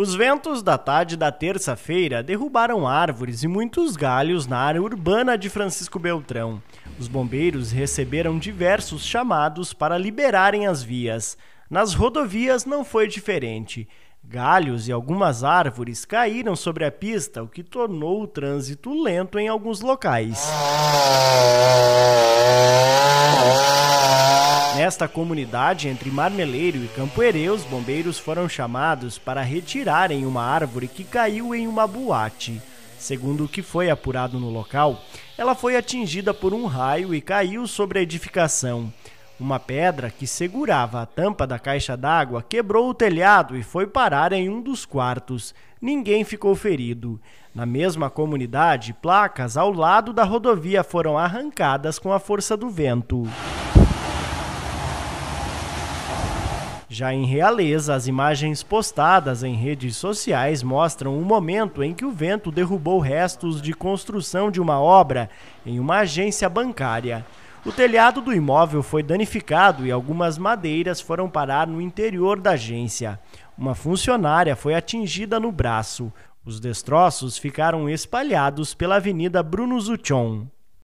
Os ventos da tarde da terça-feira derrubaram árvores e muitos galhos na área urbana de Francisco Beltrão. Os bombeiros receberam diversos chamados para liberarem as vias. Nas rodovias não foi diferente. Galhos e algumas árvores caíram sobre a pista, o que tornou o trânsito lento em alguns locais. Nesta comunidade, entre Marmeleiro e Campo Ereus, bombeiros foram chamados para retirarem uma árvore que caiu em uma boate. Segundo o que foi apurado no local, ela foi atingida por um raio e caiu sobre a edificação. Uma pedra que segurava a tampa da caixa d'água quebrou o telhado e foi parar em um dos quartos. Ninguém ficou ferido. Na mesma comunidade, placas ao lado da rodovia foram arrancadas com a força do vento. Já em Realeza, as imagens postadas em redes sociais mostram o momento em que o vento derrubou restos de construção de uma obra em uma agência bancária. O telhado do imóvel foi danificado e algumas madeiras foram parar no interior da agência. Uma funcionária foi atingida no braço. Os destroços ficaram espalhados pela Avenida Bruno Zuchon.